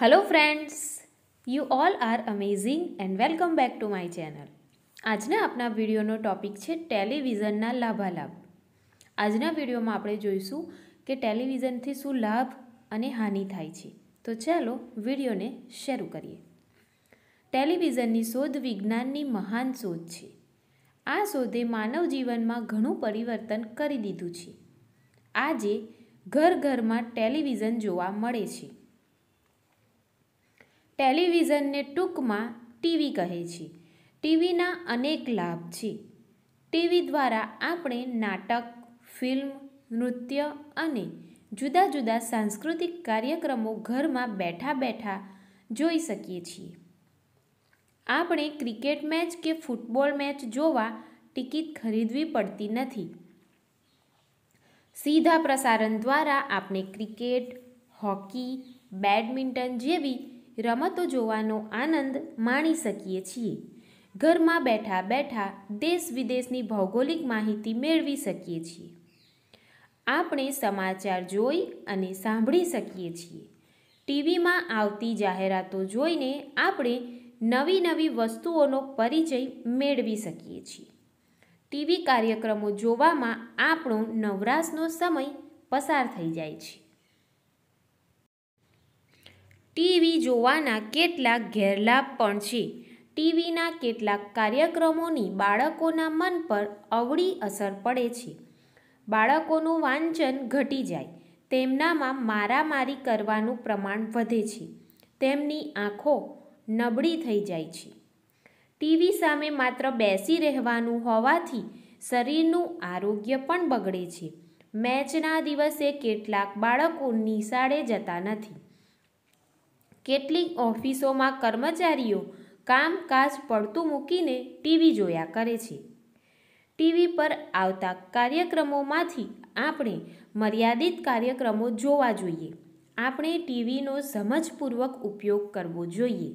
hello friends you all are amazing and welcome back to my channel આજના આપણા વિડીયોનો topic છે ટેલિવિઝનના લાભાલાભ આજના વિડીયોમાં આપણે જોઈશું કે ટેલિવિઝનથી શું લાભ અને હાનિ થાય છે તો ચાલો વિડીયોને શરૂ કરીએ ટેલિવિઝનની શોધ વિજ્ઞાનની મહાન શોધ છે આ શોધે માનવ જીવનમાં ઘણું પરિવર્તન કરી દીધું છે આજે ઘર ઘરમાં ટેલિવિઝન જોવા મળે છે ટેલિવિઝનને ટૂંકમાં ટીવી કહે છે ટીવીના અનેક લાભ છે ટીવી દ્વારા આપણે નાટક ફિલ્મ નૃત્ય અને જુદા જુદા સાંસ્કૃતિક કાર્યક્રમો ઘરમાં બેઠા બેઠા જોઈ શકીએ છીએ આપણે ક્રિકેટ મેચ કે ફૂટબોલ મેચ જોવા ટિકિટ ખરીદવી પડતી નથી સીધા પ્રસારણ દ્વારા આપણે ક્રિકેટ હોકી બેડમિન્ટન જેવી રમતો જોવાનો આનંદ માણી શકીએ છીએ ઘરમાં બેઠા બેઠા દેશ વિદેશની ભૌગોલિક માહિતી મેળવી શકીએ છીએ આપણે સમાચાર જોઈ અને સાંભળી શકીએ છીએ ટીવીમાં આવતી જાહેરાતો જોઈને આપણે નવી નવી વસ્તુઓનો પરિચય મેળવી શકીએ છીએ ટીવી કાર્યક્રમો જોવામાં આપણો નવરાશનો સમય પસાર થઈ જાય છે ટીવી જોવાના કેટલાક ગેરલાભ પણ છે ટીવીના કેટલાક કાર્યક્રમોની બાળકોના મન પર અવળી અસર પડે છે બાળકોનું વાંચન ઘટી જાય તેમનામાં મારામારી કરવાનું પ્રમાણ વધે છે તેમની આંખો નબળી થઈ જાય છે ટીવી સામે માત્ર બેસી રહેવાનું હોવાથી શરીરનું આરોગ્ય પણ બગડે છે મેચના દિવસે કેટલાક બાળકો નિશાળે જતા નથી કેટલીક ઓફિસોમાં કર્મચારીઓ કામકાજ પડતું મૂકીને ટીવી જોયા કરે છે ટીવી પર આવતા કાર્યક્રમોમાંથી આપણે મર્યાદિત કાર્યક્રમો જોવા જોઈએ આપણે ટીવીનો સમજપૂર્વક ઉપયોગ કરવો જોઈએ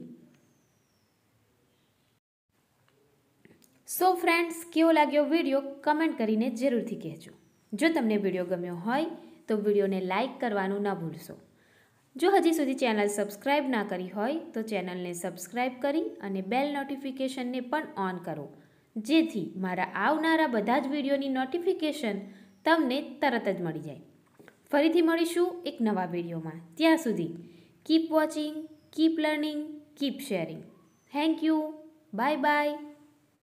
સો ફ્રેન્ડ્સ કેવો લાગ્યો વિડીયો કમેન્ટ કરીને જરૂરથી કહેજો જો તમને વિડીયો ગમ્યો હોય તો વિડીયોને લાઇક કરવાનું ન ભૂલશો જો હજી સુધી ચેનલ સબસ્ક્રાઇબ ના કરી હોય તો ચેનલને સબસ્ક્રાઇબ કરી અને બેલ નોટિફિકેશનને પણ ઓન કરો જેથી મારા આવનારા બધા જ વિડીયોની નોટિફિકેશન તમને તરત જ મળી જાય ફરીથી મળીશું એક નવા વિડીયોમાં ત્યાં સુધી keep watching keep learning keep sharing thank you bye by